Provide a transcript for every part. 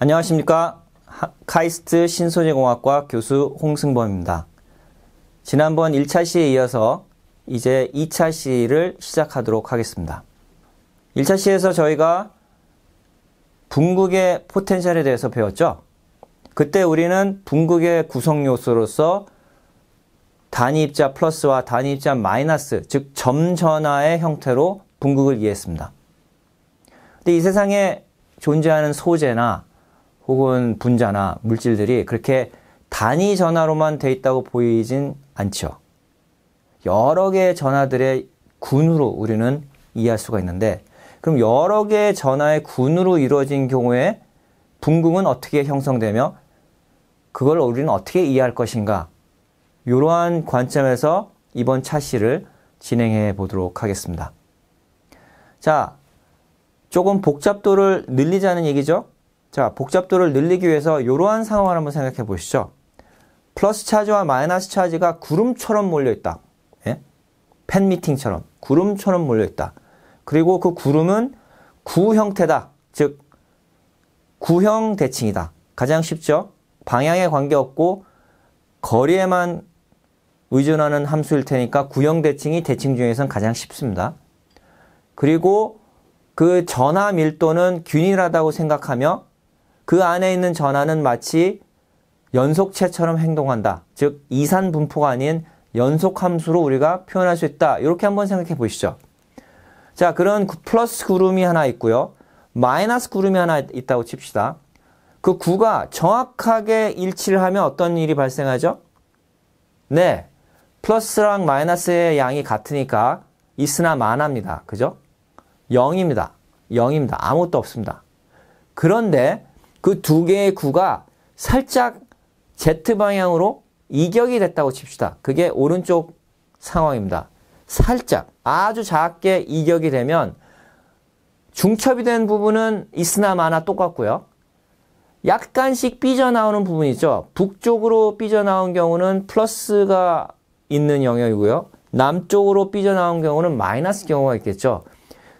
안녕하십니까. 카이스트 신소재공학과 교수 홍승범입니다. 지난번 1차 시에 이어서 이제 2차 시를 시작하도록 하겠습니다. 1차 시에서 저희가 분극의 포텐셜에 대해서 배웠죠. 그때 우리는 분극의 구성 요소로서 단위입자 플러스와 단위입자 마이너스, 즉 점전화의 형태로 분극을 이해했습니다. 근데 이 세상에 존재하는 소재나 혹은 분자나 물질들이 그렇게 단위 전화로만 돼 있다고 보이진 않죠. 여러 개의 전화들의 군으로 우리는 이해할 수가 있는데 그럼 여러 개의 전화의 군으로 이루어진 경우에 붕궁은 어떻게 형성되며 그걸 우리는 어떻게 이해할 것인가? 이러한 관점에서 이번 차시를 진행해 보도록 하겠습니다. 자, 조금 복잡도를 늘리자는 얘기죠. 자, 복잡도를 늘리기 위해서 이러한 상황을 한번 생각해 보시죠. 플러스 차지와 마이너스 차지가 구름처럼 몰려있다. 예? 팬 미팅처럼 구름처럼 몰려있다. 그리고 그 구름은 구 형태다. 즉 구형 대칭이다. 가장 쉽죠. 방향에 관계없고 거리에만 의존하는 함수일 테니까 구형 대칭이 대칭 중에선 가장 쉽습니다. 그리고 그 전하 밀도는 균일하다고 생각하며 그 안에 있는 전하는 마치 연속체처럼 행동한다. 즉 이산 분포가 아닌 연속 함수로 우리가 표현할 수 있다. 이렇게 한번 생각해 보시죠. 자, 그런 플러스 구름이 하나 있고요. 마이너스 구름이 하나 있다고 칩시다. 그 구가 정확하게 일치를 하면 어떤 일이 발생하죠? 네. 플러스랑 마이너스의 양이 같으니까 있으나 마나입니다 그죠? 0입니다. 0입니다. 아무것도 없습니다. 그런데 그두 개의 구가 살짝 Z 방향으로 이격이 됐다고 칩시다. 그게 오른쪽 상황입니다. 살짝 아주 작게 이격이 되면 중첩이 된 부분은 있으나 마나 똑같고요. 약간씩 삐져나오는 부분이 있죠. 북쪽으로 삐져나온 경우는 플러스가 있는 영역이고요. 남쪽으로 삐져나온 경우는 마이너스 경우가 있겠죠.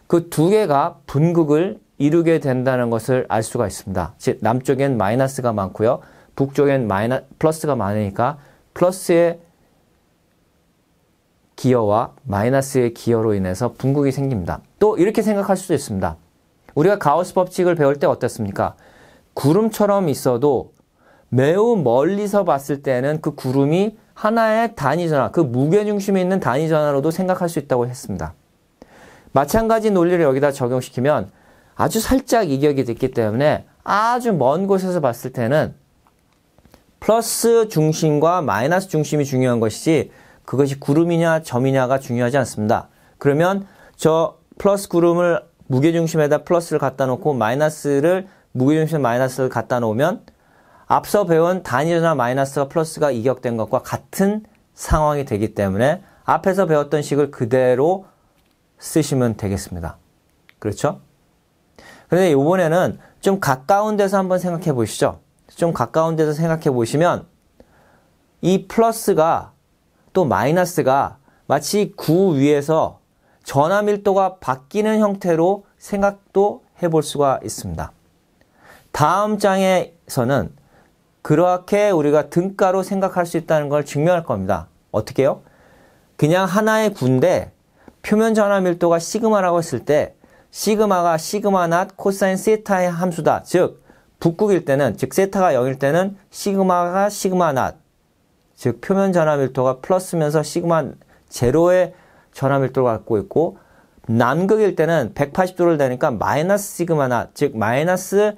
그 두 개가 분극을 이루게 된다는 것을 알 수가 있습니다. 즉 남쪽엔 마이너스가 많고요. 북쪽엔 마이너 플러스가 많으니까 플러스의 기여와 마이너스의 기여로 인해서 분국이 생깁니다. 또 이렇게 생각할 수도 있습니다. 우리가 가우스 법칙을 배울 때 어땠습니까? 구름처럼 있어도 매우 멀리서 봤을 때는 그 구름이 하나의 단위 전화, 그 무게 중심에 있는 단위 전화로도 생각할 수 있다고 했습니다. 마찬가지 논리를 여기다 적용시키면 아주 살짝 이격이 됐기 때문에 아주 먼 곳에서 봤을 때는 플러스 중심과 마이너스 중심이 중요한 것이지 그것이 구름이냐 점이냐가 중요하지 않습니다. 그러면 저 플러스 구름을 무게중심에다 플러스를 갖다 놓고 마이너스를 무게중심에 마이너스를 갖다 놓으면 앞서 배운 단위나 마이너스와 플러스가 이격된 것과 같은 상황이 되기 때문에 앞에서 배웠던 식을 그대로 쓰시면 되겠습니다. 그렇죠? 그런데 이번에는 좀 가까운 데서 한번 생각해 보시죠. 좀 가까운 데서 생각해 보시면 이 플러스가 또 마이너스가 마치 구 위에서 전화 밀도가 바뀌는 형태로 생각도 해 볼 수가 있습니다. 다음 장에서는 그렇게 우리가 등가로 생각할 수 있다는 걸 증명할 겁니다. 어떻게요? 그냥 하나의 군데 표면 전화 밀도가 시그마라고 했을 때 시그마가 시그마 낫 코사인 세타의 함수다. 즉 북극일 때는 즉 세타가 0일 때는 시그마가 시그마 낫. 즉 표면 전압 밀도가 플러스면서 시그마 제로의 전압 밀도를 갖고 있고 남극일 때는 180도를 되니까 마이너스 시그마 낫, 즉 마이너스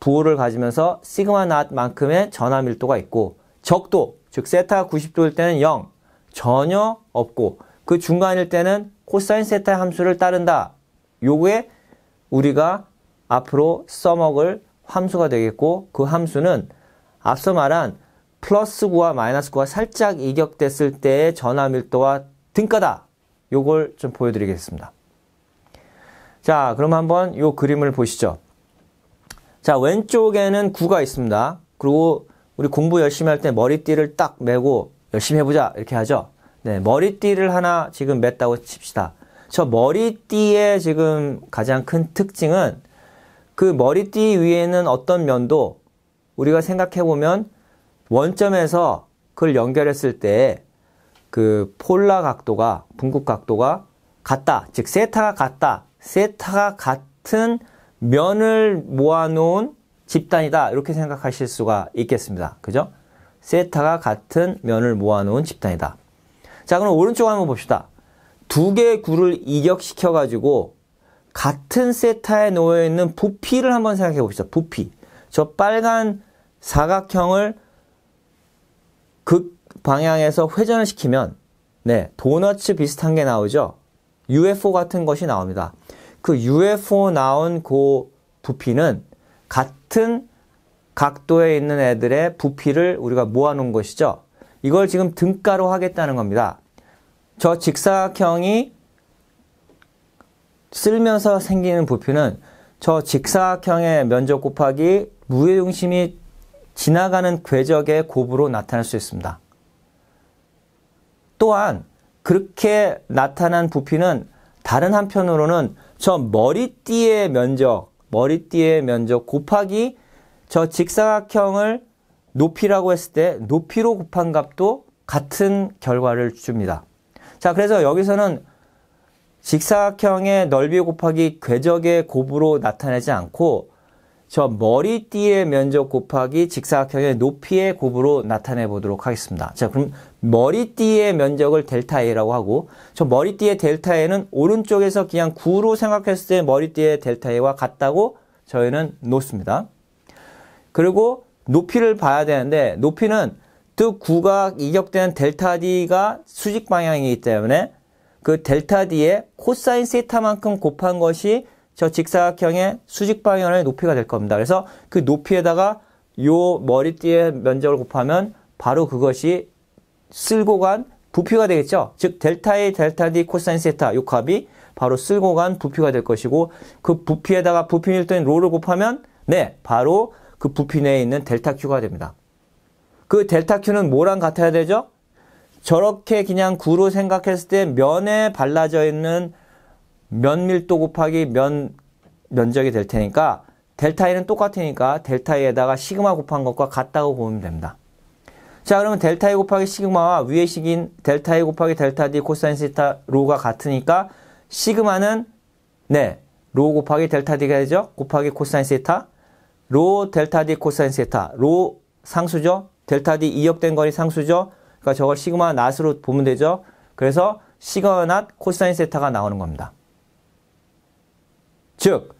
부호를 가지면서 시그마 낫만큼의 전압 밀도가 있고 적도, 즉 세타 90도일 때는 0, 전혀 없고 그 중간일 때는 코사인 세타의 함수를 따른다. 요게 우리가 앞으로 써먹을 함수가 되겠고 그 함수는 앞서 말한 플러스 9와 마이너스 9가 살짝 이격됐을 때의 전화 밀도와 등가다. 요걸 좀 보여드리겠습니다. 자, 그럼 한번 요 그림을 보시죠. 자, 왼쪽에는 9가 있습니다. 그리고 우리 공부 열심히 할 때 머리띠를 딱 메고 열심히 해보자 이렇게 하죠. 네, 머리띠를 하나 지금 맸다고 칩시다. 저 머리띠의 지금 가장 큰 특징은 그 머리띠 위에는 어떤 면도 우리가 생각해 보면 원점에서 그걸 연결했을 때 그 폴라 각도가 분국 각도가 같다. 즉 세타가 같다. 세타가 같은 면을 모아놓은 집단이다. 이렇게 생각하실 수가 있겠습니다. 그죠? 세타가 같은 면을 모아놓은 집단이다. 자, 그럼 오른쪽 한번 봅시다. 두 개의 구를 이격시켜 가지고 같은 세타에 놓여 있는 부피를 한번 생각해 봅시다. 부피. 저 빨간 사각형을 극 방향에서 회전을 시키면 네, 도너츠 비슷한 게 나오죠. UFO 같은 것이 나옵니다. 그 UFO 나온 그 부피는 같은 각도에 있는 애들의 부피를 우리가 모아 놓은 것이죠. 이걸 지금 등가로 하겠다는 겁니다. 저 직사각형이 쓸면서 생기는 부피는 저 직사각형의 면적 곱하기 무의 중심이 지나가는 궤적의 곱으로 나타날 수 있습니다. 또한 그렇게 나타난 부피는 다른 한편으로는 저 머리띠의 면적, 머리띠의 면적 곱하기 저 직사각형을 높이라고 했을 때 높이로 곱한 값도 같은 결과를 줍니다. 자, 그래서 여기서는 직사각형의 넓이 곱하기 궤적의 곱으로 나타내지 않고 저 머리띠의 면적 곱하기 직사각형의 높이의 곱으로 나타내 보도록 하겠습니다. 자, 그럼 머리띠의 면적을 델타 A라고 하고 저 머리띠의 델타 A는 오른쪽에서 그냥 9로 생각했을 때 머리띠의 델타 A와 같다고 저희는 놓습니다. 그리고 높이를 봐야 되는데 높이는 두 구각 이격되는 델타 D가 수직 방향이기 때문에 그 델타 D의 코사인 세타만큼 곱한 것이 저 직사각형의 수직 방향의 높이가 될 겁니다. 그래서 그 높이에다가 요 머리띠의 면적을 곱하면 바로 그것이 쓸고 간 부피가 되겠죠. 즉 델타의 델타 D 코사인 세타 요 값이 바로 쓸고 간 부피가 될 것이고 그 부피에다가 부피 밀도인 로를 곱하면 네 바로 그 부피 내에 있는 델타 Q가 됩니다. 그 델타 Q는 뭐랑 같아야 되죠? 저렇게 그냥 구로 생각했을 때 면에 발라져 있는 면 밀도 곱하기 면 면적이 될 테니까 델타 E는 똑같으니까 델타 E에다가 시그마 곱한 것과 같다고 보면 됩니다. 자 그러면 델타 E 곱하기 시그마와 위의 식인 델타 E 곱하기 델타 D 코사인 세타 로가 같으니까 시그마는 네, 로 곱하기 델타 D가 되죠? 곱하기 코사인 세타, 로 델타 D 코사인 세타, 로 상수죠? 델타 D 이역된 거리 상수죠. 그러니까 저걸 시그마 낫으로 보면 되죠. 그래서 시그마 낫 코사인 세타가 나오는 겁니다. 즉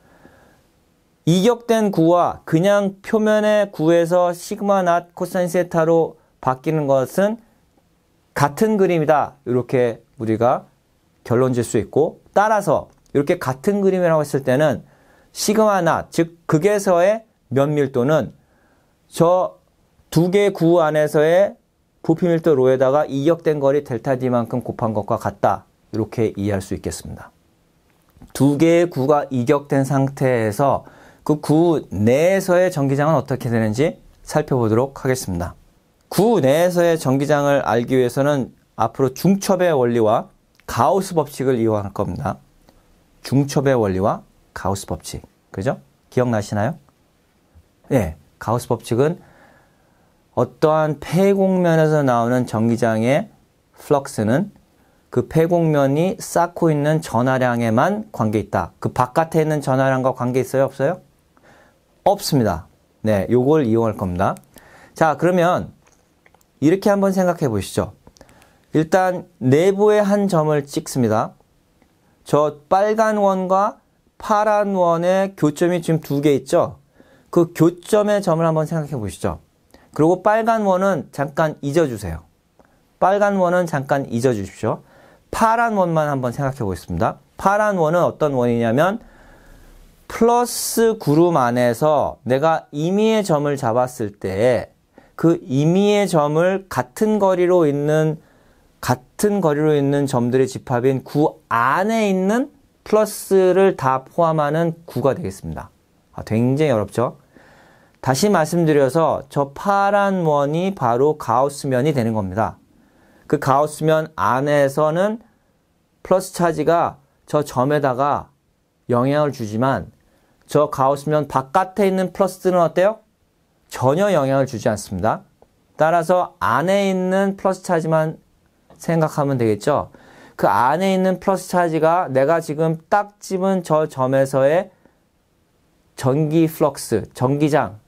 이격된 구와 그냥 표면의 구에서 시그마 낫 코사인 세타로 바뀌는 것은 같은 그림이다. 이렇게 우리가 결론 질 수 있고 따라서 이렇게 같은 그림이라고 했을 때는 시그마 낫, 즉 극에서의 면밀도는 저 두개의구 안에서의 부피 밀도 로에다가 이격된 거리 델타 D만큼 곱한 것과 같다. 이렇게 이해할 수 있겠습니다. 두 개의 구가 이격된 상태에서 그 구 내에서의 전기장은 어떻게 되는지 살펴보도록 하겠습니다. 구 내에서의 전기장을 알기 위해서는 앞으로 중첩의 원리와 가우스 법칙을 이용할 겁니다. 중첩의 원리와 가우스 법칙. 그죠? 기억나시나요? 예. 가우스 법칙은 어떠한 폐공면에서 나오는 전기장의 플럭스는 그폐공면이 쌓고 있는 전하량에만 관계 있다. 그 바깥에 있는 전하량과 관계 있어요? 없어요? 없습니다. 네, 요걸 이용할 겁니다. 자, 그러면 이렇게 한번 생각해 보시죠. 일단 내부의 한 점을 찍습니다. 저 빨간 원과 파란 원의 교점이 지금 두 개 있죠? 그 교점의 점을 한번 생각해 보시죠. 그리고 빨간 원은 잠깐 잊어주세요. 빨간 원은 잠깐 잊어주십시오. 파란 원만 한번 생각해 보겠습니다. 파란 원은 어떤 원이냐면 플러스 그룹 안에서 내가 임의의 점을 잡았을 때 그 임의의 점을 같은 거리로 있는 같은 거리로 있는 점들의 집합인 구 안에 있는 플러스를 다 포함하는 구가 되겠습니다. 아, 굉장히 어렵죠? 다시 말씀드려서 저 파란 원이 바로 가우스면이 되는 겁니다. 그 가우스면 안에서는 플러스 차지가 저 점에다가 영향을 주지만 저 가우스면 바깥에 있는 플러스는 어때요? 전혀 영향을 주지 않습니다. 따라서 안에 있는 플러스 차지만 생각하면 되겠죠. 그 안에 있는 플러스 차지가 내가 지금 딱 집은 저 점에서의 전기 플럭스, 전기장,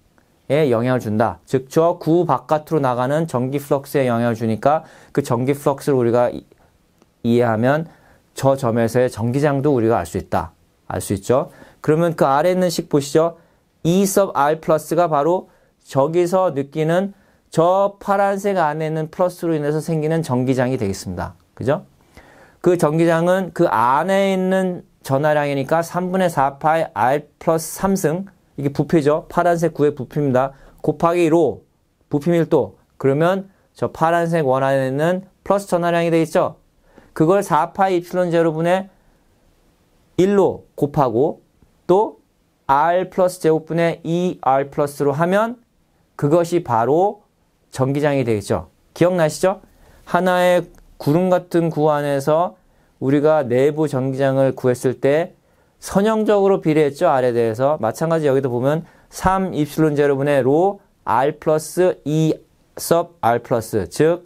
에 영향을 준다. 즉 저 구 바깥으로 나가는 전기 플럭스에 영향을 주니까 그 전기 플럭스를 우리가 이, 이해하면 저 점에서의 전기장도 우리가 알 수 있다. 알 수 있죠. 그러면 그 아래 있는 식 보시죠. E sub R 플러스가 바로 저기서 느끼는 저 파란색 안에 있는 플러스로 인해서 생기는 전기장이 되겠습니다. 그죠? 그 전기장은 그 안에 있는 전화량이니까 3분의 4파이 R 플러스 3승 이게 부피죠. 파란색 9의 부피입니다. 곱하기 1로 부피 밀도 그러면 저 파란색 원 안에는 플러스 전화량이 되어 있죠. 그걸 4파이 입실론 제로분의 1로 곱하고 또 r 플러스 제곱분의 2r 플러스로 하면 그것이 바로 전기장이 되겠죠. 기억나시죠? 하나의 구름 같은 구 안에서 우리가 내부 전기장을 구했을 때 선형적으로 비례했죠. R에 대해서. 마찬가지 여기도 보면 3 입실론 제로분의 로 R 플러스 2 e sub R 플러스. 즉,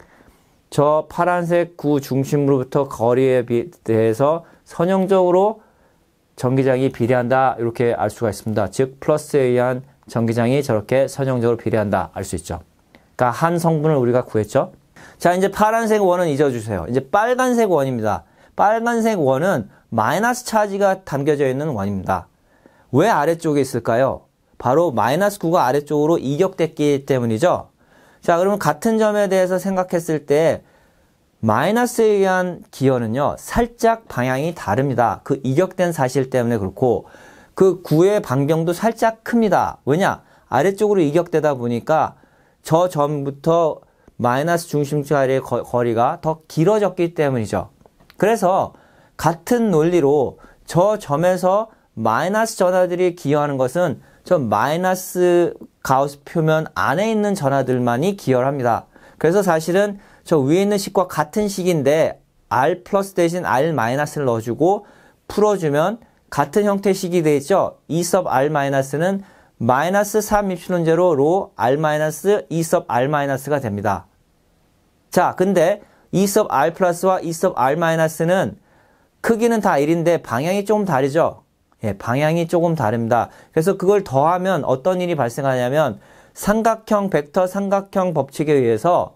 저 파란색 구 중심으로부터 거리에 대해서 선형적으로 전기장이 비례한다. 이렇게 알 수가 있습니다. 즉, 플러스에 의한 전기장이 저렇게 선형적으로 비례한다. 알 수 있죠. 그러니까 한 성분을 우리가 구했죠. 자, 이제 파란색 원은 잊어주세요. 이제 빨간색 원입니다. 빨간색 원은 마이너스 차지가 담겨져 있는 원입니다. 왜 아래쪽에 있을까요? 바로 마이너스 9가 아래쪽으로 이격됐기 때문이죠. 자, 그러면 같은 점에 대해서 생각했을 때 마이너스에 의한 기여는요. 살짝 방향이 다릅니다. 그 이격된 사실 때문에 그렇고 그 9의 반경도 살짝 큽니다. 왜냐? 아래쪽으로 이격되다 보니까 저 점부터 마이너스 중심자리의 거리가 더 길어졌기 때문이죠. 그래서 같은 논리로 저 점에서 마이너스 전화들이 기여하는 것은 저 마이너스 가우스 표면 안에 있는 전화들만이 기여를 합니다. 그래서 사실은 저 위에 있는 식과 같은 식인데 r 플러스 대신 r 마이너스를 넣어주고 풀어주면 같은 형태의 식이 되겠죠. e s r 마이너스는 마이너스 3 입실론 제로로 r 마이너스 e s r 마이너스가 됩니다. 자, 근데 e s r 플러스와 e s r 마이너스는 크기는 다 1인데 방향이 조금 다르죠? 예, 방향이 조금 다릅니다. 그래서 그걸 더하면 어떤 일이 발생하냐면 삼각형 벡터 삼각형 법칙에 의해서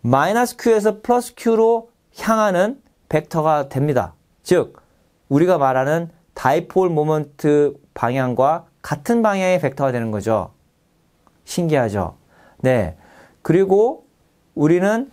마이너스 Q에서 플러스 Q로 향하는 벡터가 됩니다. 즉, 우리가 말하는 다이폴 모먼트 방향과 같은 방향의 벡터가 되는 거죠. 신기하죠? 네. 그리고 우리는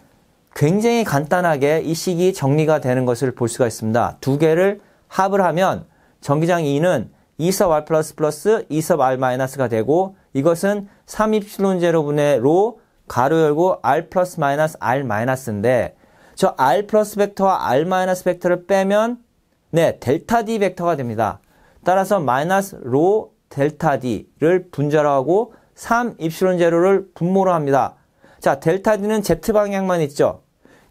굉장히 간단하게 이 식이 정리가 되는 것을 볼 수가 있습니다. 두 개를 합을 하면 전기장 2는 2섭 r 플러스 플러스 2섭 r 마이너스가 되고 이것은 3입실론 제로분의 로 가로 열고 r 플러스 마이너스 r 마이너스인데 저 r 플러스 벡터와 r 마이너스 벡터를 빼면 네 델타 d 벡터가 됩니다. 따라서 마이너스 로 델타 d를 분자로 하고 3입실론 제로를 분모로 합니다. 자 델타 d는 z 방향만 있죠.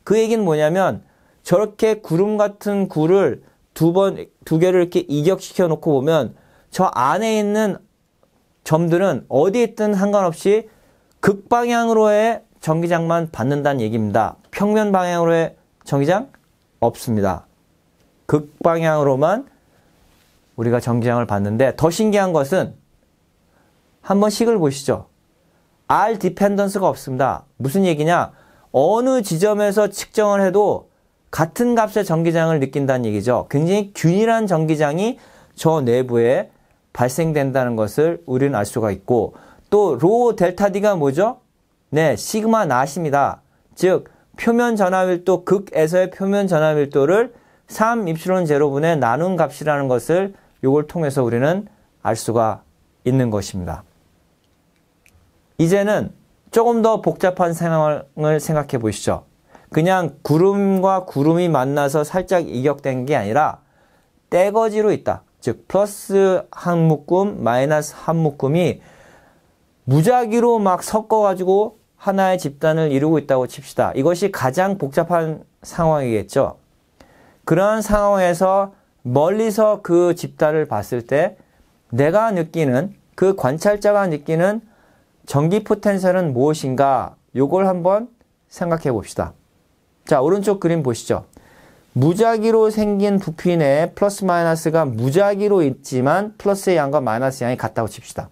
그 얘기는 뭐냐면 저렇게 구름 같은 구를 두 번, 두 개를 이렇게 이격시켜 놓고 보면 저 안에 있는 점들은 어디에 있든 상관없이 극방향으로의 전기장만 받는다는 얘기입니다. 평면 방향으로의 전기장 없습니다. 극방향으로만 우리가 전기장을 받는데 더 신기한 것은 한번 식을 보시죠. R 디펜던스가 없습니다. 무슨 얘기냐? 어느 지점에서 측정을 해도 같은 값의 전기장을 느낀다는 얘기죠. 굉장히 균일한 전기장이 저 내부에 발생된다는 것을 우리는 알 수가 있고 또 로 델타 D가 뭐죠? 네, 시그마 나입니다즉 표면 전압밀도 극에서의 표면 전압밀도를 3 입실론 제로분의 나눈 값이라는 것을 요걸 통해서 우리는 알 수가 있는 것입니다. 이제는 조금 더 복잡한 상황을 생각해 보시죠. 그냥 구름과 구름이 만나서 살짝 이격된 게 아니라 떼거지로 있다. 즉 플러스 한 묶음, 마이너스 한 묶음이 무작위로 막 섞어가지고 하나의 집단을 이루고 있다고 칩시다. 이것이 가장 복잡한 상황이겠죠. 그런 상황에서 멀리서 그 집단을 봤을 때 내가 느끼는 그 관찰자가 느끼는 전기 포텐셜은 무엇인가? 요걸 한번 생각해 봅시다. 자, 오른쪽 그림 보시죠. 무작위로 생긴 부피의 플러스 마이너스가 무작위로 있지만 플러스의 양과 마이너스 양이 같다고 칩시다.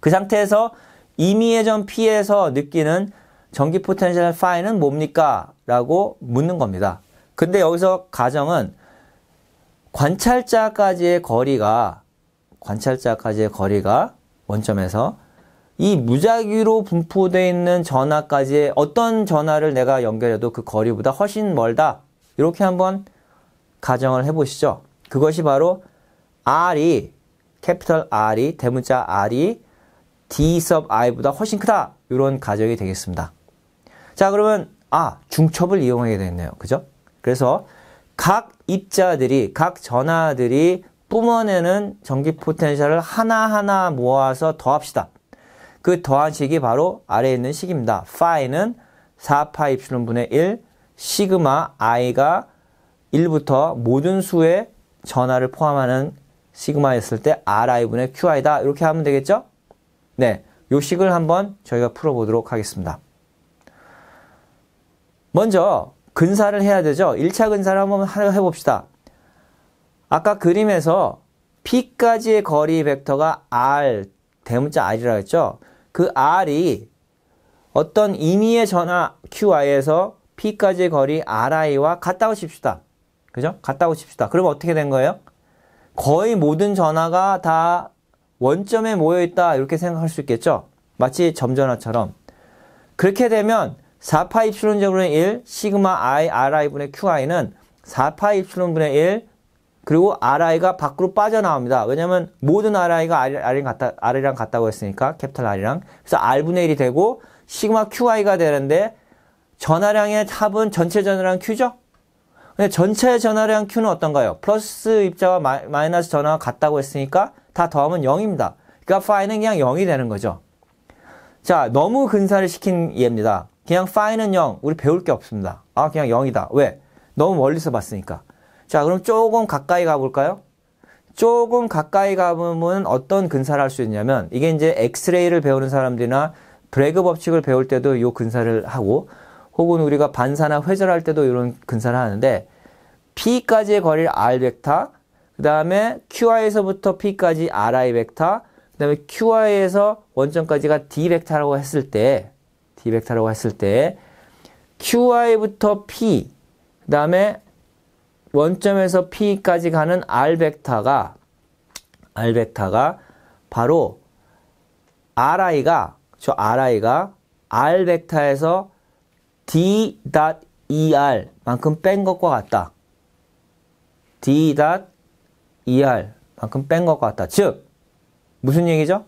그 상태에서 이미의전 P에서 느끼는 전기 포텐셜 파이는 뭡니까? 라고 묻는 겁니다. 근데 여기서 가정은 관찰자까지의 거리가 관찰자까지의 거리가 원점에서 이 무작위로 분포되어 있는 전화까지의 어떤 전화를 내가 연결해도 그 거리보다 훨씬 멀다. 이렇게 한번 가정을 해보시죠. 그것이 바로 R이, 캐피털 R이, 대문자 R이 D sub I보다 훨씬 크다. 이런 가정이 되겠습니다. 자, 그러면, 아, 중첩을 이용하게 되겠네요. 그죠? 그래서 각 입자들이, 각전화들이 뿜어내는 전기 포텐셜을 하나하나 모아서 더합시다. 그 더한 식이 바로 아래에 있는 식입니다. 파이는 4파 입실는분의 1, 시그마 i가 1부터 모든 수의 전화를 포함하는 시그마였을 때 ri분의 qi다 이렇게 하면 되겠죠? 네, 요 식을 한번 저희가 풀어보도록 하겠습니다. 먼저 근사를 해야 되죠. 1차 근사를 한번 해봅시다. 아까 그림에서 P까지의 거리 벡터가 R, 대문자 R이라고 했죠. 그 R이 어떤 임의의 전하 QI에서 P까지의 거리 Ri와 같다고 칩시다. 그죠? 같다고 칩시다. 그러면 어떻게 된 거예요? 거의 모든 전하가 다 원점에 모여 있다. 이렇게 생각할 수 있겠죠? 마치 점전하처럼. 그렇게 되면 4파이 입실론 분의1 시그마 i ri분의 qi는 4파이 입실 분의 1 그리고 RI가 밖으로 빠져나옵니다. 왜냐면 모든 RI가 R이랑 같다, R이랑 같다고 했으니까 캡피탈 R이랑 그래서 R분의 1이 되고 시그마 QI가 되는데 전화량의 합은 전체 전화량 Q죠? 근데 전체 전화량 Q는 어떤가요? 플러스 입자와 마, 이너스 전화가 같다고 했으니까 다 더하면 0입니다. 그러니까 파이는 그냥 0이 되는 거죠. 자, 너무 근사를 시킨 예입니다. 그냥 파이는 0, 우리 배울 게 없습니다. 아, 그냥 0이다. 왜? 너무 멀리서 봤으니까. 자, 그럼 조금 가까이 가볼까요? 조금 가까이 가보면 어떤 근사를 할 수 있냐면 이게 이제 엑스레이를 배우는 사람들이나 브레그 법칙을 배울 때도 이 근사를 하고 혹은 우리가 반사나 회절할 때도 이런 근사를 하는데 P까지의 거리를 R 벡터 그 다음에 QI에서부터 P까지 RI 벡터 그 다음에 QI에서 원점까지가 D 벡터라고 했을 때 D 벡터라고 했을 때 QI부터 P 그 다음에 원점에서 P까지 가는 R 벡터가 R 벡터가 바로 Ri가 저 Ri가 R 벡터에서 D.ER만큼 뺀 것과 같다. D.ER만큼 뺀 것과 같다. 즉 무슨 얘기죠?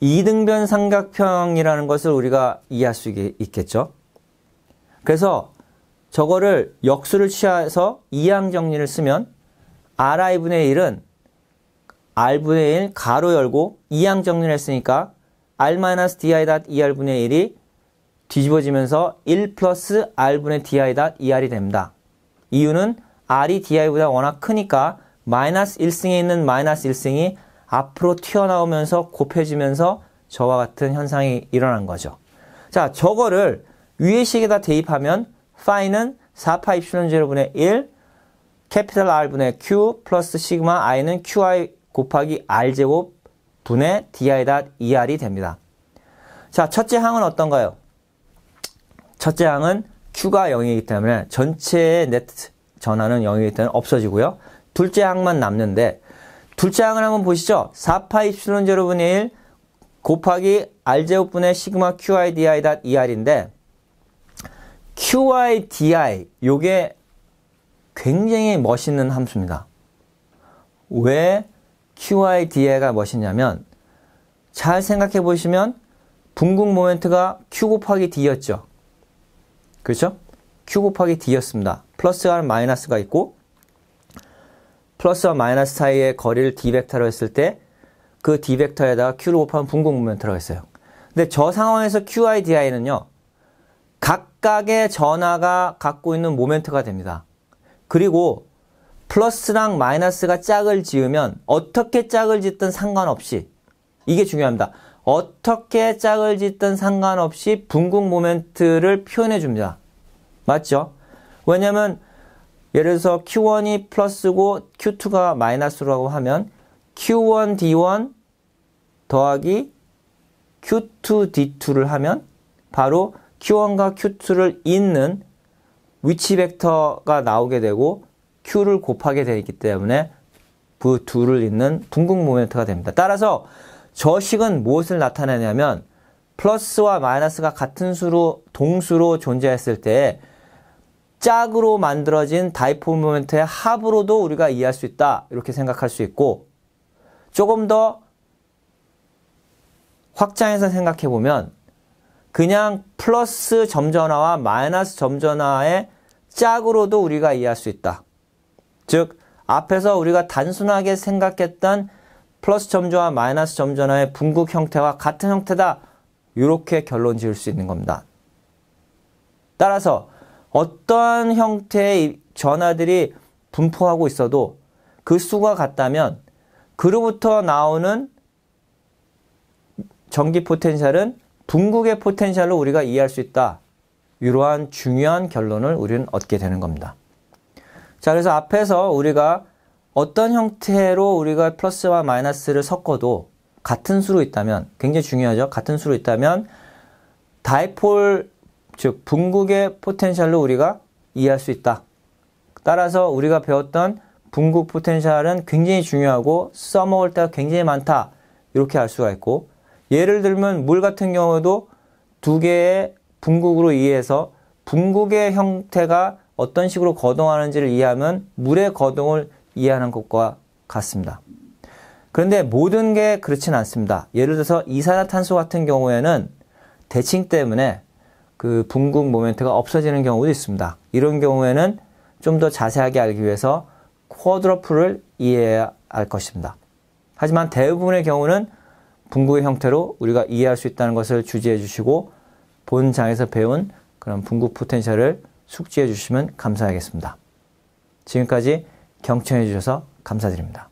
이등변 삼각형이라는 것을 우리가 이해할 수 있겠죠. 그래서 저거를 역수를 취해서 이항 정리를 쓰면 ri분의 1은 r분의 1 가로 열고 이항 정리를 했으니까 r-di.er분의 1이 뒤집어지면서 1 플러스 r분의 di.er이 됩니다. 이유는 r이 di보다 워낙 크니까 마이너스 1승에 있는 마이너스 1승이 앞으로 튀어나오면서 곱해지면서 저와 같은 현상이 일어난 거죠. 자, 저거를 위의 식에다 대입하면 파이는 4파 입실론 제로분의 1, 캐피탈 R분의 Q 플러스 시그마 I는 QI 곱하기 R제곱 분의 DI.ER이 됩니다. 자, 첫째 항은 어떤가요? 첫째 항은 Q가 0이기 때문에 전체의 네트 전환은 0이기 때문에 없어지고요. 둘째 항만 남는데 둘째 항을 한번 보시죠. 4파 입실론 제로분의 1 곱하기 R제곱분의 시그마 QI DI.ER인데 QIDI 요게 굉장히 멋있는 함수입니다. 왜 QIDI가 멋있냐면 잘 생각해 보시면 붕궁 모멘트가 Q 곱하기 D였죠. 그렇죠? Q 곱하기 D였습니다. 플러스 R 마이너스가 있고 플러스와 마이너스 사이의 거리를 D 벡터로 했을 때 그 D 벡터에다가 Q를 곱하면 붕궁 모멘트라고 했어요. 근데 저 상황에서 QIDI는요. 각각의 전화가 갖고 있는 모멘트가 됩니다. 그리고 플러스랑 마이너스가 짝을 지으면 어떻게 짝을 짓든 상관없이 이게 중요합니다. 어떻게 짝을 짓든 상관없이 붕궁 모멘트를 표현해 줍니다. 맞죠? 왜냐면 예를 들어서 Q1이 플러스고 Q2가 마이너스라고 하면 Q1 D1 더하기 Q2 D2를 하면 바로 Q1과 Q2를 잇는 위치 벡터가 나오게 되고 Q를 곱하게 되기 때문에 그 둘을 잇는 둥근 모멘트가 됩니다. 따라서 저식은 무엇을 나타내냐면 플러스와 마이너스가 같은 수로 동수로 존재했을 때 짝으로 만들어진 다이폴 모멘트의 합으로도 우리가 이해할 수 있다 이렇게 생각할 수 있고 조금 더 확장해서 생각해 보면 그냥 플러스 점전화와 마이너스 점전화의 짝으로도 우리가 이해할 수 있다. 즉 앞에서 우리가 단순하게 생각했던 플러스 점전화 마이너스 점전화의 분국 형태와 같은 형태다. 이렇게 결론 지을 수 있는 겁니다. 따라서 어떠한 형태의 전화들이 분포하고 있어도 그 수가 같다면 그로부터 나오는 전기 포텐셜은 분국의 포텐셜로 우리가 이해할 수 있다. 이러한 중요한 결론을 우리는 얻게 되는 겁니다. 자, 그래서 앞에서 우리가 어떤 형태로 우리가 플러스와 마이너스를 섞어도 같은 수로 있다면 굉장히 중요하죠. 같은 수로 있다면 다이폴 즉 분국의 포텐셜로 우리가 이해할 수 있다. 따라서 우리가 배웠던 분국 포텐셜은 굉장히 중요하고 써먹을 때가 굉장히 많다. 이렇게 알 수가 있고 예를 들면 물 같은 경우도 두 개의 분국으로 이해해서 분국의 형태가 어떤 식으로 거동하는지를 이해하면 물의 거동을 이해하는 것과 같습니다. 그런데 모든 게 그렇진 않습니다. 예를 들어서 이산화탄소 같은 경우에는 대칭 때문에 그 분국 모멘트가 없어지는 경우도 있습니다. 이런 경우에는 좀 더 자세하게 알기 위해서 쿼드러프를 이해해야 할 것입니다. 하지만 대부분의 경우는 분구의 형태로 우리가 이해할 수 있다는 것을 주지해 주시고 본장에서 배운 그런 분구 포텐셜을 숙지해 주시면 감사하겠습니다. 지금까지 경청해 주셔서 감사드립니다.